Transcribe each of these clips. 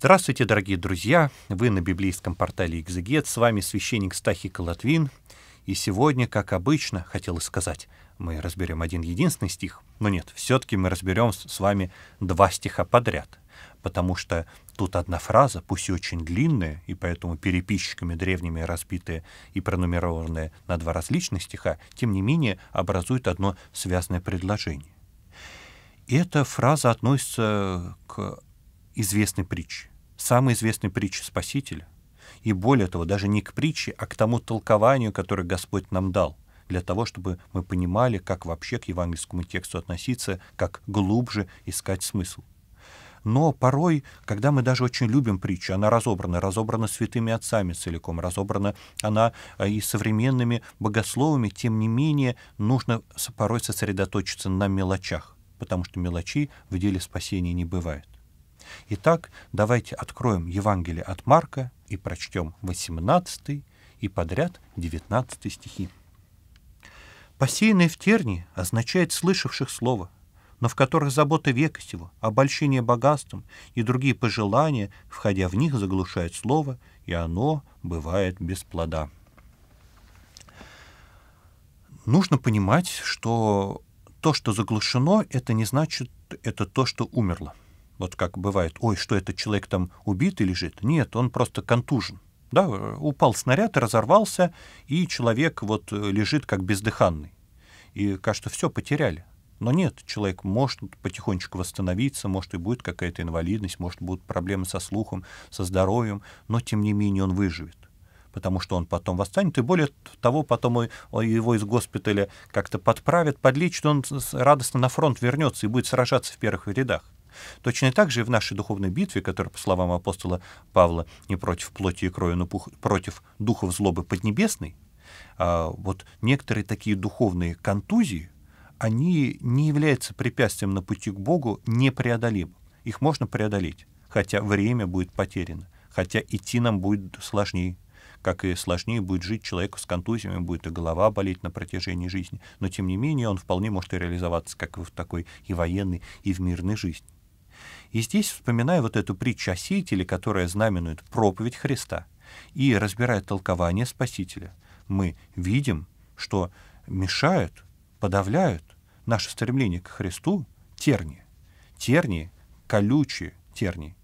Здравствуйте, дорогие друзья! Вы на библейском портале «Экзегет». С вами священник Стахи Колотвин. И сегодня, как обычно, хотелось сказать, мы разберем один единственный стих. Но нет, все-таки мы разберем с вами два стиха подряд. Потому что тут одна фраза, пусть и очень длинная, и поэтому переписчиками древними разбитая и пронумерованная на два различных стиха, тем не менее образует одно связанное предложение. И эта фраза относится к известной притчи, самой известной притчи Спасителя, и более того, даже не к притче, а к тому толкованию, которое Господь нам дал, для того, чтобы мы понимали, как вообще к евангельскому тексту относиться, как глубже искать смысл. Но порой, когда мы даже очень любим притчу, она разобрана, разобрана святыми отцами целиком, разобрана она а, и современными богословами, тем не менее нужно порой сосредоточиться на мелочах, потому что мелочи в деле спасения не бывает. Итак, давайте откроем Евангелие от Марка и прочтем 18 и подряд 19 стихи. «Посеянные в тернии» означает «слышавших слово», но в которых забота века сего, обольщение богатством и другие пожелания, входя в них, заглушают слово, и оно бывает без плода. Нужно понимать, что то, что заглушено, это не значит, это то, что умерло вот как бывает, ой, что этот человек там убит и лежит. Нет, он просто контужен. Да, упал снаряд, разорвался, и человек вот э, лежит как бездыханный. И кажется, все потеряли. Но нет, человек может потихонечку восстановиться, может и будет какая-то инвалидность, может будут проблемы со слухом, со здоровьем, но тем не менее он выживет потому что он потом восстанет, и более того, потом его из госпиталя как-то подправят, подлечат, он радостно на фронт вернется и будет сражаться в первых рядах. Точно так же и в нашей духовной битве, которая, по словам апостола Павла, не против плоти и крови, но против духов злобы поднебесной, а, вот некоторые такие духовные контузии, они не являются препятствием на пути к Богу непреодолимым. Их можно преодолеть, хотя время будет потеряно, хотя идти нам будет сложнее, как и сложнее будет жить человеку с контузиями, будет и голова болеть на протяжении жизни. Но, тем не менее, он вполне может реализоваться как в такой и военной, и в мирной жизни. И здесь, вспоминая вот эту притчу о сеятеле, которая знаменует проповедь Христа, и разбирая толкование Спасителя, мы видим, что мешают, подавляют наше стремление к Христу тернии. Тернии, колючие тернии.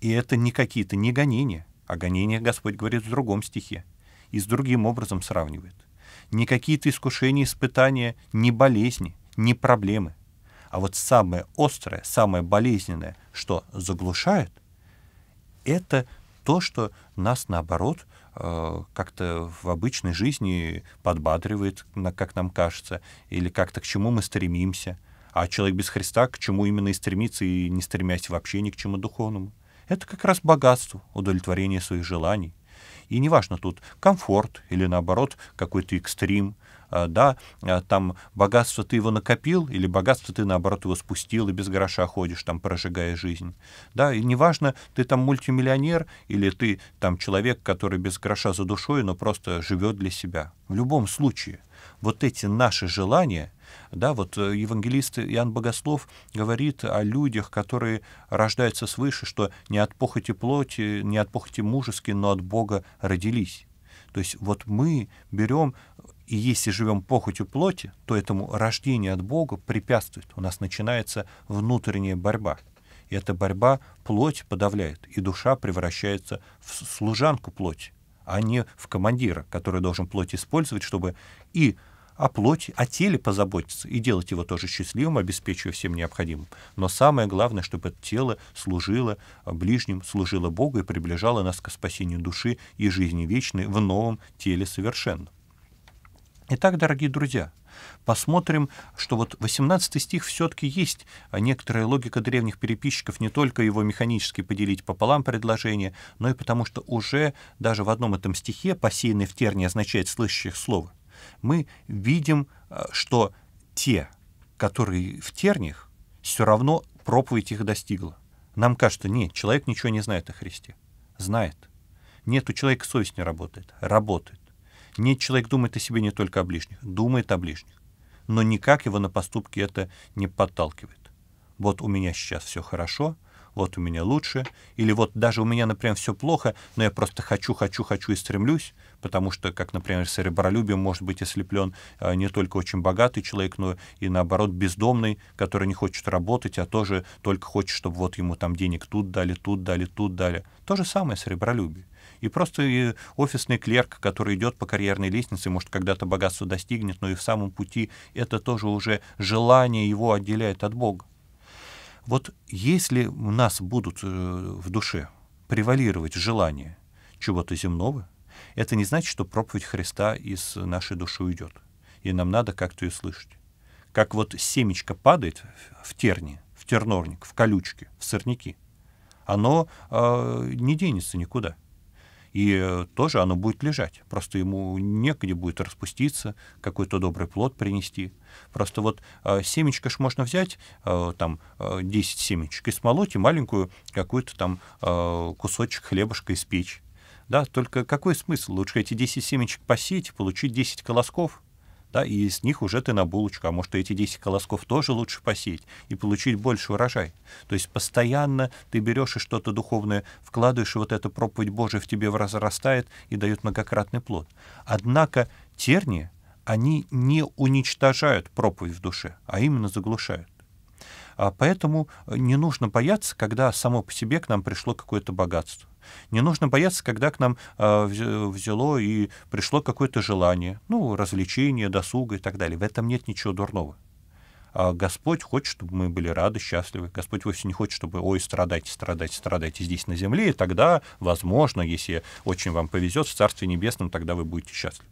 И это не какие-то не гонения, о а гонениях Господь говорит в другом стихе и с другим образом сравнивает. Не какие-то искушения, испытания, не болезни, не проблемы — а вот самое острое, самое болезненное, что заглушает, это то, что нас, наоборот, э, как-то в обычной жизни подбадривает, как нам кажется, или как-то к чему мы стремимся. А человек без Христа к чему именно и стремится, и не стремясь вообще ни к чему духовному. Это как раз богатство, удовлетворение своих желаний. И неважно тут комфорт или наоборот какой-то экстрим – а, да, а, там богатство ты его накопил, или богатство ты, наоборот, его спустил и без гроша ходишь, там, прожигая жизнь, да, и неважно, ты там мультимиллионер, или ты там человек, который без гроша за душой, но просто живет для себя. В любом случае, вот эти наши желания, да, вот э, евангелист Иоанн Богослов говорит о людях, которые рождаются свыше, что не от похоти плоти, не от похоти мужеской, но от Бога родились. То есть вот мы берем и если живем похотью плоти, то этому рождение от Бога препятствует. У нас начинается внутренняя борьба. И эта борьба плоть подавляет, и душа превращается в служанку плоти, а не в командира, который должен плоть использовать, чтобы и о плоти, о теле позаботиться и делать его тоже счастливым, обеспечивая всем необходимым. Но самое главное, чтобы это тело служило а, ближним, служило Богу и приближало нас к спасению души и жизни вечной в новом теле совершенно. Итак, дорогие друзья, посмотрим, что вот 18 стих все-таки есть а некоторая логика древних переписчиков, не только его механически поделить пополам предложение, но и потому, что уже даже в одном этом стихе «посеянный в тернии» означает «слышащих слово». Мы видим, э, что те, которые в терниях, все равно проповедь их достигла. Нам кажется, нет, человек ничего не знает о Христе. Знает. Нет, у человека совесть не работает. Работает. Нет, человек думает о себе не только об ближних, думает о ближних, но никак его на поступки это не подталкивает. Вот у меня сейчас все хорошо — вот у меня лучше, или вот даже у меня, например, все плохо, но я просто хочу, хочу, хочу и стремлюсь, потому что, как, например, серебролюбием может быть ослеплен а, не только очень богатый человек, но и, наоборот, бездомный, который не хочет работать, а тоже только хочет, чтобы вот ему там денег тут дали, тут дали, тут дали. То же самое серебролюбие. И просто и офисный клерк, который идет по карьерной лестнице, может, когда-то богатство достигнет, но и в самом пути это тоже уже желание его отделяет от Бога. Вот если у нас будут э, в душе превалировать желание чего-то земного, это не значит, что проповедь Христа из нашей души уйдет, и нам надо как-то ее слышать. Как вот семечко падает в терни, в тернорник, в колючки, в сорняки, оно э, не денется никуда и э, тоже оно будет лежать. Просто ему негде будет распуститься, какой-то добрый плод принести. Просто вот э, семечко ж можно взять, э, там, э, 10 семечек, и смолоть, и маленькую какую-то там э, кусочек хлебушка испечь. Да, только какой смысл? Лучше эти 10 семечек посеять и получить 10 колосков, да, и из них уже ты на булочку, а может, эти 10 колосков тоже лучше посеять и получить больше урожай. То есть постоянно ты берешь и что-то духовное вкладываешь, и вот эта проповедь Божия в тебе разрастает и дает многократный плод. Однако терни они не уничтожают проповедь в душе, а именно заглушают. А поэтому э, не нужно бояться, когда само по себе к нам пришло какое-то богатство. Не нужно бояться, когда к нам э, взяло и пришло какое-то желание, ну, развлечение, досуга и так далее. В этом нет ничего дурного. А Господь хочет, чтобы мы были рады, счастливы. Господь вовсе не хочет, чтобы, ой, страдайте, страдайте, страдайте здесь на земле, и тогда, возможно, если очень вам повезет, в Царстве Небесном тогда вы будете счастливы.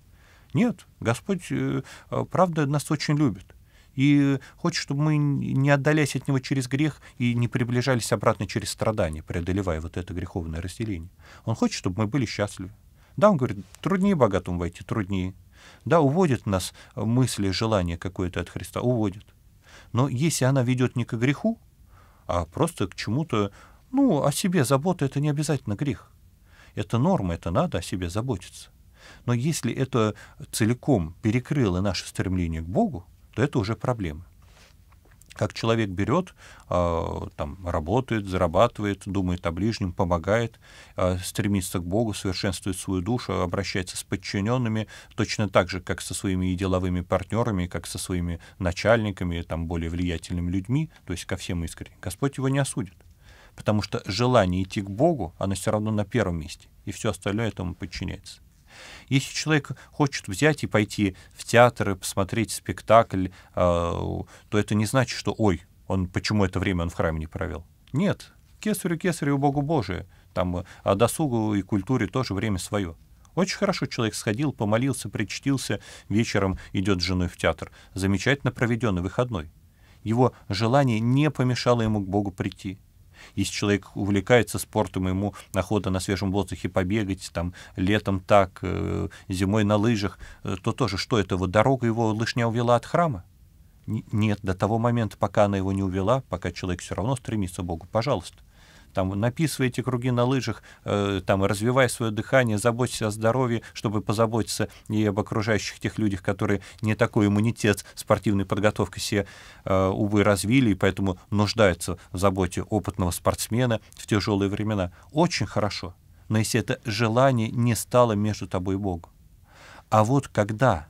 Нет, Господь, э, правда, нас очень любит и хочет, чтобы мы не отдалялись от него через грех и не приближались обратно через страдания, преодолевая вот это греховное разделение. Он хочет, чтобы мы были счастливы. Да, он говорит, труднее богатому войти, труднее. Да, уводит нас мысли, желание какое-то от Христа, уводит. Но если она ведет не к греху, а просто к чему-то, ну, о себе забота — это не обязательно грех. Это норма, это надо о себе заботиться. Но если это целиком перекрыло наше стремление к Богу, то это уже проблема. Как человек берет, а, там, работает, зарабатывает, думает о ближнем, помогает, а, стремится к Богу, совершенствует свою душу, обращается с подчиненными точно так же, как со своими и деловыми партнерами, как со своими начальниками, там, более влиятельными людьми, то есть ко всем искренне, Господь его не осудит потому что желание идти к Богу, оно все равно на первом месте, и все остальное этому подчиняется. Если человек хочет взять и пойти в театр и посмотреть спектакль, э, то это не значит, что «Ой, он почему это время он в храме не провел?» Нет, кесарю, кесарю, Богу Божие. Там э, о досугу и культуре тоже время свое. Очень хорошо человек сходил, помолился, причтился, вечером идет с женой в театр. Замечательно проведенный выходной. Его желание не помешало ему к Богу прийти. Если человек увлекается спортом, ему охота на свежем воздухе побегать, там, летом так, э, зимой на лыжах, э, то тоже что это? Вот дорога его лыжня увела от храма? Нет, до того момента, пока она его не увела, пока человек все равно стремится к Богу, пожалуйста там, написывай эти круги на лыжах, э, там, развивай свое дыхание, заботься о здоровье, чтобы позаботиться и об окружающих тех людях, которые не такой иммунитет спортивной подготовки все, э, увы, развили, и поэтому нуждаются в заботе опытного спортсмена в тяжелые времена. Очень хорошо. Но если это желание не стало между тобой и Богом. А вот когда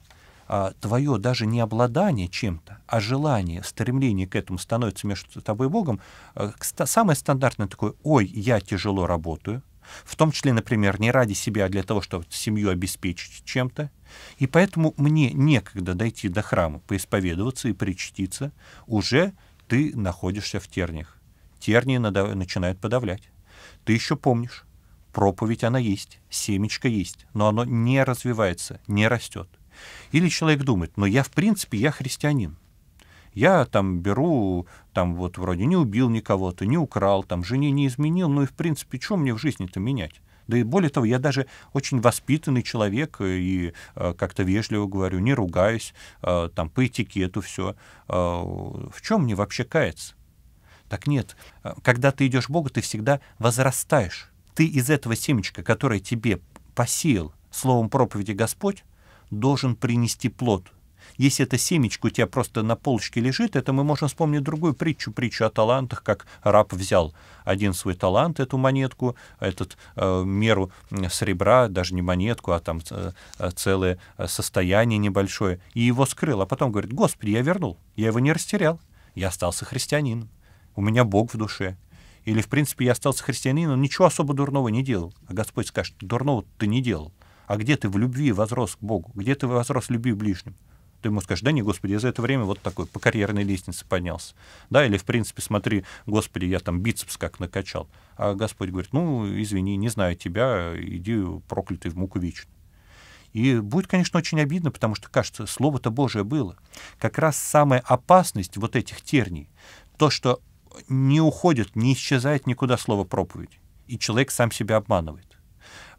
а, твое даже не обладание чем-то, а желание, стремление к этому становится между тобой и Богом, а, самое стандартное такое «Ой, я тяжело работаю», в том числе, например, не ради себя, а для того, чтобы семью обеспечить чем-то. И поэтому мне некогда дойти до храма, поисповедоваться и причтиться. Уже ты находишься в терниях. Тернии надо, начинают подавлять. Ты еще помнишь, проповедь она есть, семечко есть, но оно не развивается, не растет. Или человек думает, но я в принципе, я христианин. Я там беру, там вот вроде не убил никого-то, не украл, там жене не изменил, ну и в принципе, что мне в жизни-то менять? Да и более того, я даже очень воспитанный человек э, и э, как-то вежливо говорю, не ругаюсь, э, там по этикету все. Э, в чем мне вообще каяться? Так нет, э, когда ты идешь к Богу, ты всегда возрастаешь. Ты из этого семечка, которое тебе посеял словом проповеди Господь, должен принести плод. Если это семечко у тебя просто на полочке лежит, это мы можем вспомнить другую притчу, притчу о талантах, как раб взял один свой талант, эту монетку, этот э, меру серебра, даже не монетку, а там э, э целое э, состояние небольшое, и его скрыл, а потом говорит, Господи, я вернул, я его не растерял, я остался христианином, у меня Бог в душе, или, в принципе, я остался христианином, ничего особо дурного не делал. А Господь скажет, дурного ты не делал а где ты в любви возрос к Богу, где ты возрос в любви к ближнему, ты ему скажешь, да не, Господи, я за это время вот такой по карьерной лестнице поднялся. Да, или, в принципе, смотри, Господи, я там бицепс как накачал. А Господь говорит, ну, извини, не знаю тебя, иди проклятый в муку вечную. И будет, конечно, очень обидно, потому что, кажется, слово-то Божие было. Как раз самая опасность вот этих терний, то, что не уходит, не исчезает никуда слово проповедь, и человек сам себя обманывает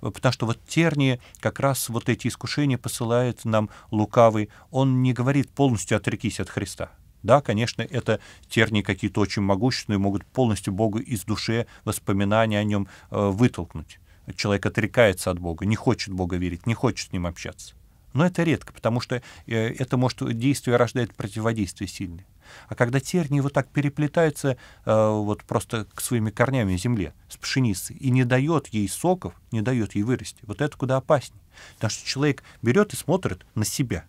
потому что вот тернии как раз вот эти искушения посылает нам лукавый. Он не говорит полностью отрекись от Христа. Да, конечно, это тернии какие-то очень могущественные, могут полностью Бога из души воспоминания о нем э, вытолкнуть. Человек отрекается от Бога, не хочет Бога верить, не хочет с ним общаться. Но это редко, потому что э, это может действие рождает противодействие сильное. А когда тернии вот так переплетаются э, вот просто к своими корнями в земле с пшеницей и не дает ей соков, не дает ей вырасти, вот это куда опаснее. Потому что человек берет и смотрит на себя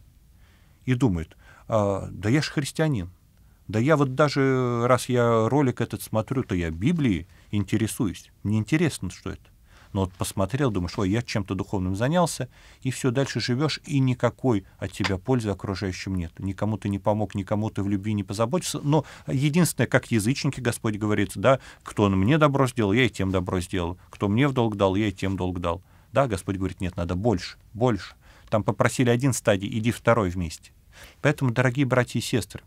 и думает, «А, да я же христианин, да я вот даже, раз я ролик этот смотрю, то я Библии интересуюсь. Мне интересно, что это. Но вот посмотрел, думаешь, ой, я чем-то духовным занялся, и все, дальше живешь, и никакой от тебя пользы окружающим нет. Никому ты не помог, никому ты в любви не позаботился. Но единственное, как язычники, Господь говорит, да, кто мне добро сделал, я и тем добро сделал. Кто мне в долг дал, я и тем долг дал. Да, Господь говорит, нет, надо больше, больше. Там попросили один стадий, иди второй вместе. Поэтому, дорогие братья и сестры,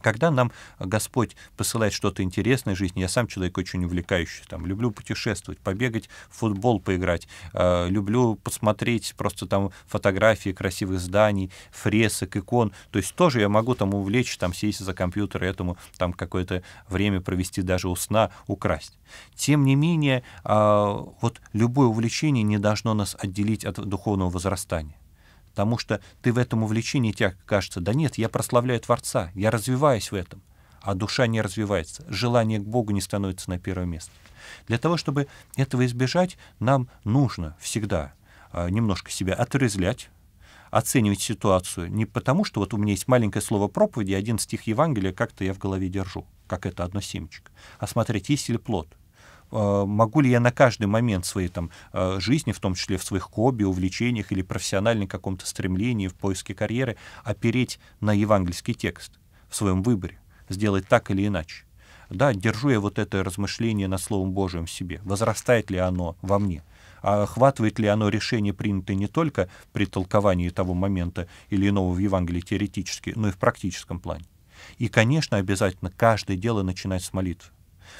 когда нам Господь посылает что-то интересное в жизни, я сам человек очень увлекающий, там, люблю путешествовать, побегать, в футбол поиграть, э, люблю посмотреть просто там фотографии красивых зданий, фресок, икон, то есть тоже я могу там увлечь, там, сесть за компьютер, и этому там какое-то время провести даже у сна, украсть. Тем не менее, э, вот любое увлечение не должно нас отделить от духовного возрастания потому что ты в этом увлечении, тебе кажется, да нет, я прославляю Творца, я развиваюсь в этом, а душа не развивается, желание к Богу не становится на первое место. Для того, чтобы этого избежать, нам нужно всегда а, немножко себя отрезлять, оценивать ситуацию не потому, что вот у меня есть маленькое слово проповеди, один стих Евангелия как-то я в голове держу, как это одно семечко, а смотреть, есть ли плод — Э, могу ли я на каждый момент своей там, э, жизни, в том числе в своих хобби, увлечениях или профессиональном каком-то стремлении, в поиске карьеры, опереть на евангельский текст в своем выборе, сделать так или иначе. Да, держу я вот это размышление над Словом Божиим в себе. Возрастает ли оно во мне? А охватывает ли оно решение, принятое не только при толковании того момента или иного в Евангелии теоретически, но и в практическом плане? И, конечно, обязательно каждое дело начинать с молитвы.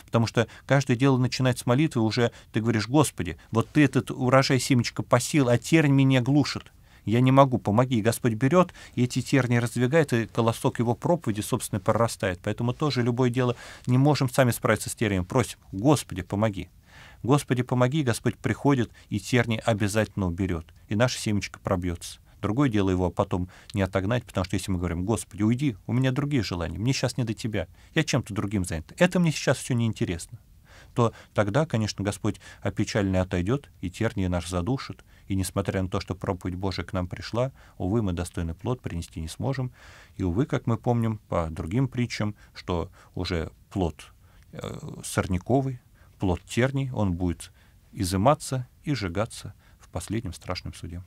Потому что каждое дело начинать с молитвы уже ты говоришь, Господи, вот ты этот урожай семечка посил, а тернь меня глушит. Я не могу, помоги. И Господь берет, и эти терни раздвигает, и колосок его проповеди, собственно, прорастает. Поэтому тоже любое дело не можем сами справиться с тернями. Просим, Господи, помоги. Господи, помоги, Господь приходит и терни обязательно уберет, и наша семечко пробьется. Другое дело его потом не отогнать, потому что если мы говорим, Господи, уйди, у меня другие желания, мне сейчас не до тебя, я чем-то другим занят, это мне сейчас все неинтересно, то тогда, конечно, Господь опечальный отойдет, и тернии наш задушит, и несмотря на то, что проповедь Божия к нам пришла, увы, мы достойный плод принести не сможем, и увы, как мы помним по другим притчам, что уже плод э, сорняковый, плод терний, он будет изыматься и сжигаться в последнем страшном суде.